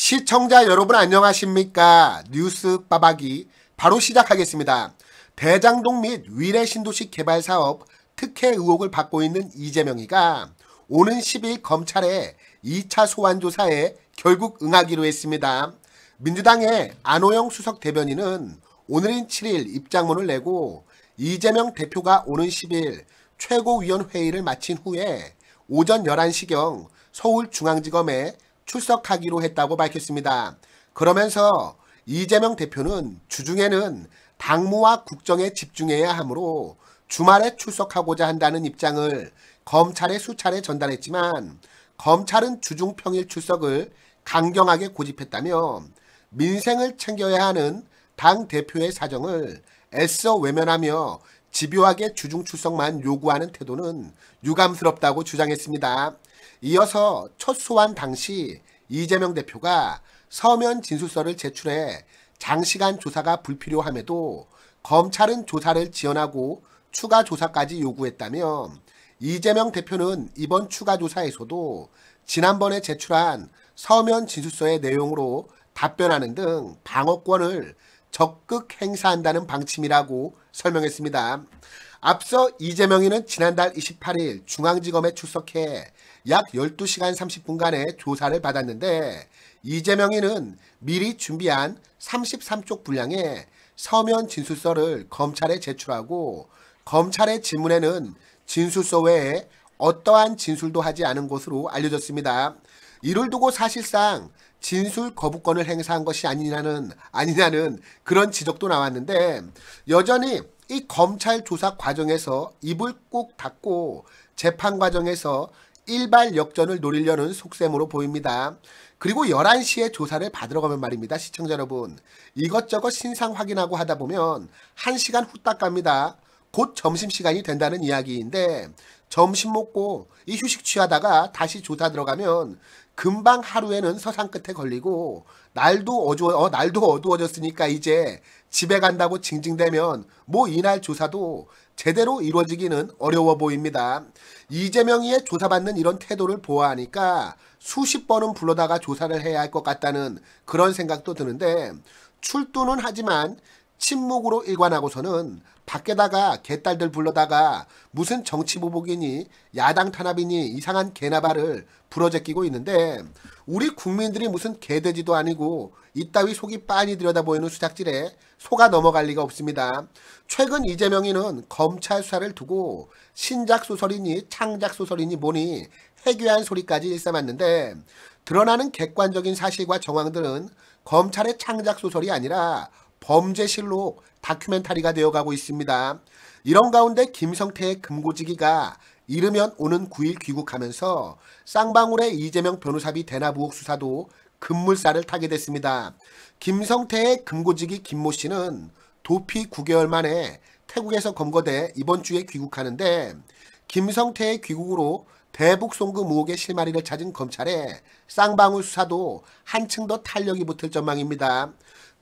시청자 여러분 안녕하십니까 뉴스 빠박이 바로 시작하겠습니다. 대장동 및 위례 신도시 개발 사업 특혜 의혹을 받고 있는 이재명이가 오는 10일 검찰에 2차 소환 조사에 결국 응하기로 했습니다. 민주당의 안호영 수석 대변인은 오늘인 7일 입장문을 내고 이재명 대표가 오는 10일 최고위원회의를 마친 후에 오전 11시경 서울중앙지검에 출석하기로 했다고 밝혔습니다. 그러면서 이재명 대표는 주중에는 당무와 국정에 집중해야 하므로 주말에 출석하고자 한다는 입장을 검찰에 수차례 전달했지만 검찰은 주중 평일 출석을 강경하게 고집했다며 민생을 챙겨야 하는 당 대표의 사정을 애써 외면하며 집요하게 주중 출석만 요구하는 태도는 유감스럽다고 주장했습니다. 이어서 첫 소환 당시 이재명 대표가 서면 진술서를 제출해 장시간 조사가 불필요함에도 검찰은 조사를 지연하고 추가 조사까지 요구했다며 이재명 대표는 이번 추가 조사에서도 지난번에 제출한 서면 진술서의 내용으로 답변하는 등 방어권을 적극 행사한다는 방침이라고 설명했습니다. 앞서 이재명이는 지난달 28일 중앙지검에 출석해 약 12시간 30분간의 조사를 받았는데 이재명이는 미리 준비한 33쪽 분량의 서면 진술서를 검찰에 제출하고 검찰의 질문에는 진술서 외에 어떠한 진술도 하지 않은 것으로 알려졌습니다. 이를 두고 사실상 진술 거부권을 행사한 것이 아니냐는 아니냐는 그런 지적도 나왔는데 여전히 이 검찰 조사 과정에서 입을 꼭 닫고 재판 과정에서 일발 역전을 노리려는 속셈으로 보입니다. 그리고 11시에 조사를 받으러 가면 말입니다. 시청자 여러분 이것저것 신상 확인하고 하다 보면 1시간 후딱 갑니다. 곧 점심시간이 된다는 이야기인데 점심 먹고 이 휴식 취하다가 다시 조사 들어가면 금방 하루에는 서산 끝에 걸리고 날도 어두워 어, 날도 어두워졌으니까 이제 집에 간다고 징징대면 뭐 이날 조사도 제대로 이루어지기는 어려워 보입니다. 이재명이의 조사받는 이런 태도를 보아하니까 수십 번은 불러다가 조사를 해야 할 것 같다는 그런 생각도 드는데 출두는 하지만 침묵으로 일관하고서는 밖에다가 개딸들 불러다가 무슨 정치 보복이니 야당 탄압이니 이상한 개나발을 불어제끼고 있는데 우리 국민들이 무슨 개돼지도 아니고 이따위 속이 빤히 들여다보이는 수작질에 속아 넘어갈 리가 없습니다. 최근 이재명이는 검찰 수사를 두고 신작 소설이니 창작 소설이니 뭐니 해괴한 소리까지 일삼았는데 드러나는 객관적인 사실과 정황들은 검찰의 창작 소설이 아니라 범죄 실록 다큐멘터리가 되어가고 있습니다. 이런 가운데 김성태의 금고지기가 이르면 오는 9일 귀국하면서 쌍방울의 이재명 변호사비 대나부옥 수사도 급물살을 타게 됐습니다. 김성태의 금고지기 김모 씨는 도피 9개월 만에 태국에서 검거돼 이번 주에 귀국하는데 김성태의 귀국으로 대북 송금 5억의 실마리를 찾은 검찰에 쌍방울 수사도 한층 더 탄력이 붙을 전망입니다.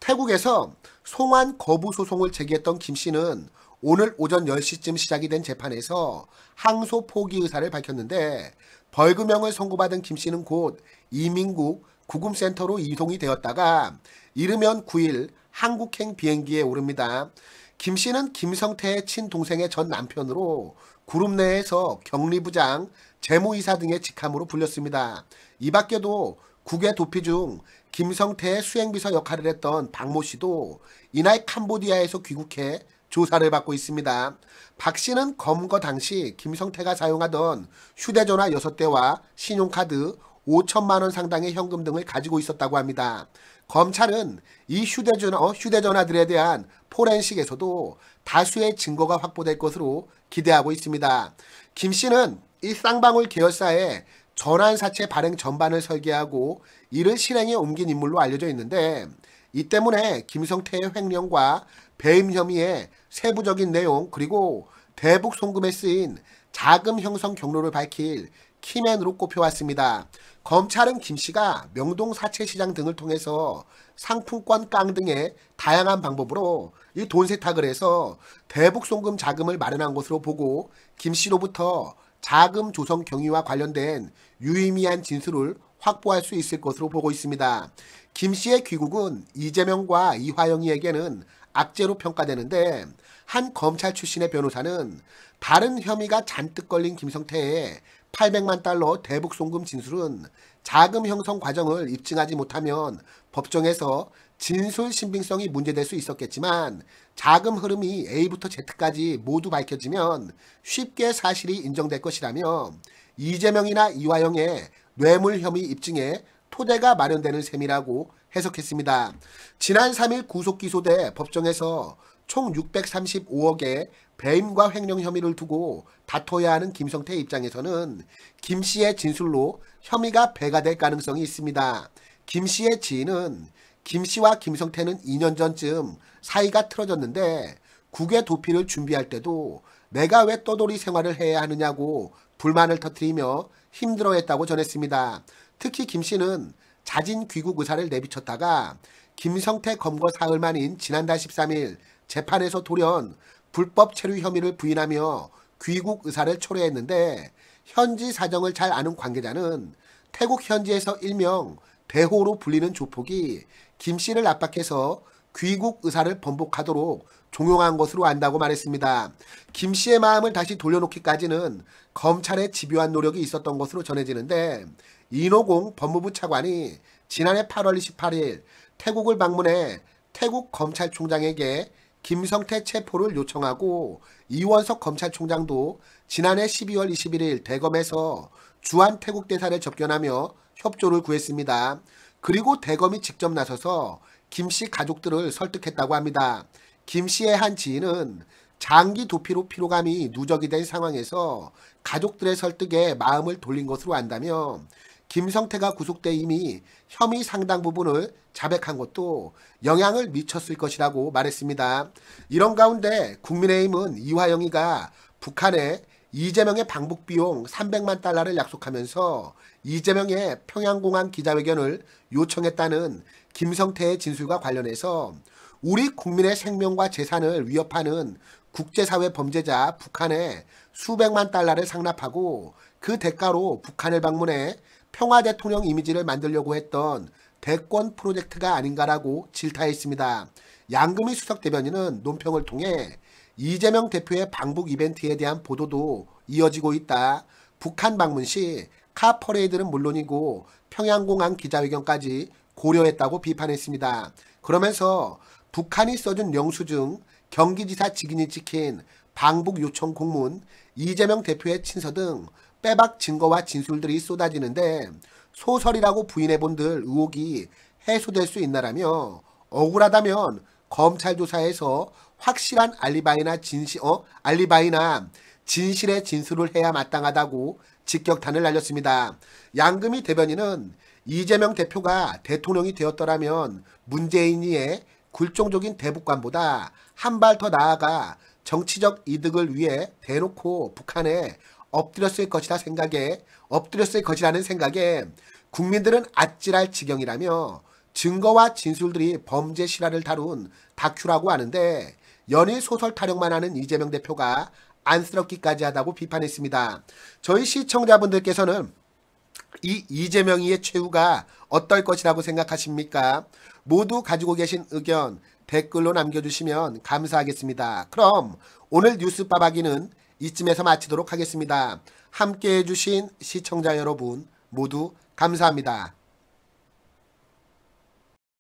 태국에서 송환 거부 소송을 제기했던 김 씨는 오늘 오전 10시쯤 시작이 된 재판에서 항소 포기 의사를 밝혔는데 벌금형을 선고받은 김 씨는 곧 이민국 구금센터로 이동이 되었다가 이르면 9일 한국행 비행기에 오릅니다. 김 씨는 김성태의 친동생의 전 남편으로 그룹 내에서 격리부장 재무이사 등의 직함으로 불렸습니다. 이 밖에도 국외 도피 중 김성태의 수행비서 역할을 했던 박모 씨도 이날 캄보디아에서 귀국해 조사를 받고 있습니다. 박 씨는 검거 당시 김성태가 사용하던 휴대전화 6대와 신용카드 5천만 원 상당의 현금 등을 가지고 있었다고 합니다. 검찰은 이 휴대전화, 어, 휴대전화들에 대한 포렌식에서도 다수의 증거가 확보될 것으로 기대하고 있습니다. 김 씨는 이 쌍방울 계열사에 전환사채 발행 전반을 설계하고 이를 실행에 옮긴 인물로 알려져 있는데 이 때문에 김성태의 횡령과 배임 혐의의 세부적인 내용 그리고 대북 송금에 쓰인 자금 형성 경로를 밝힐 키맨으로 꼽혀왔습니다. 검찰은 김씨가 명동 사채시장 등을 통해서 상품권 깡 등의 다양한 방법으로 이돈 세탁을 해서 대북 송금 자금을 마련한 것으로 보고 김씨로부터 자금 조성 경위와 관련된 유의미한 진술을 확보할 수 있을 것으로 보고 있습니다. 김 씨의 귀국은 이재명과 이화영이에게는 악재로 평가되는데 한 검찰 출신의 변호사는 다른 혐의가 잔뜩 걸린 김성태의 800만 달러 대북 송금 진술은 자금 형성 과정을 입증하지 못하면 법정에서 진술 신빙성이 문제될 수 있었겠지만 자금 흐름이 A부터 Z까지 모두 밝혀지면 쉽게 사실이 인정될 것이라며 이재명이나 이화영의 뇌물 혐의 입증에 토대가 마련되는 셈이라고 해석했습니다. 지난 3일 구속 기소돼 법정에서 총 635억의 배임과 횡령 혐의를 두고 다퉈야 하는 김성태 입장에서는 김 씨의 진술로 혐의가 배가 될 가능성이 있습니다. 김 씨의 지인은 김 씨와 김성태는 2년 전쯤 사이가 틀어졌는데 국외 도피를 준비할 때도 내가 왜 떠돌이 생활을 해야 하느냐고 불만을 터뜨리며 힘들어했다고 전했습니다. 특히 김 씨는 자진 귀국 의사를 내비쳤다가 김성태 검거 사흘 만인 지난달 13일 재판에서 돌연 불법 체류 혐의를 부인하며 귀국 의사를 초래했는데 현지 사정을 잘 아는 관계자는 태국 현지에서 일명 대호로 불리는 조폭이 김 씨를 압박해서 귀국 의사를 번복하도록 종용한 것으로 안다고 말했습니다. 김 씨의 마음을 다시 돌려놓기까지는 검찰의 집요한 노력이 있었던 것으로 전해지는데 인호공 법무부 차관이 지난해 8월 28일 태국을 방문해 태국 검찰총장에게 김성태 체포를 요청하고 이원석 검찰총장도 지난해 12월 21일 대검에서 주한 태국 대사를 접견하며 협조를 구했습니다. 그리고 대검이 직접 나서서 김 씨 가족들을 설득했다고 합니다. 김씨의 한 지인은 장기 도피로 피로감이 누적이 된 상황에서 가족들의 설득에 마음을 돌린 것으로 안다며 김성태가 구속돼 이미 혐의 상당 부분을 자백한 것도 영향을 미쳤을 것이라고 말했습니다. 이런 가운데 국민의힘은 이화영이가 북한의 이재명의 방북 비용 300만 달러를 약속하면서 이재명의 평양공항 기자회견을 요청했다는 김성태의 진술과 관련해서 우리 국민의 생명과 재산을 위협하는 국제사회 범죄자 북한에 수백만 달러를 상납하고 그 대가로 북한을 방문해 평화 대통령 이미지를 만들려고 했던 대권 프로젝트가 아닌가라고 질타했습니다. 양금희 수석 대변인은 논평을 통해 이재명 대표의 방북 이벤트에 대한 보도도 이어지고 있다. 북한 방문 시 카퍼레이드는 물론이고 평양공항 기자회견까지 고려했다고 비판했습니다. 그러면서 북한이 써준 영수증, 경기지사 직인이 찍힌 방북 요청 공문, 이재명 대표의 친서 등 빼박 증거와 진술들이 쏟아지는데 소설이라고 부인해본들 의혹이 해소될 수 있나라며 억울하다면 검찰 조사에서 확실한 알리바이나 진실 어 알리바이나 진실의 진술을 해야 마땅하다고 직격탄을 날렸습니다. 양금희 대변인은 이재명 대표가 대통령이 되었더라면 문재인이의 굴종적인 대북관보다 한 발 더 나아가 정치적 이득을 위해 대놓고 북한에 엎드렸을 것이다 생각에 엎드렸을 것이라는 생각에 국민들은 아찔할 지경이라며 증거와 진술들이 범죄 실화를 다룬 다큐라고 하는데 연일 소설 타령만 하는 이재명 대표가 안쓰럽기까지 하다고 비판했습니다. 저희 시청자분들께서는 이 이재명이의 최후가 어떨 것이라고 생각하십니까? 모두 가지고 계신 의견 댓글로 남겨주시면 감사하겠습니다. 그럼 오늘 뉴스빠박이는 이쯤에서 마치도록 하겠습니다. 함께해 주신 시청자 여러분 모두 감사합니다.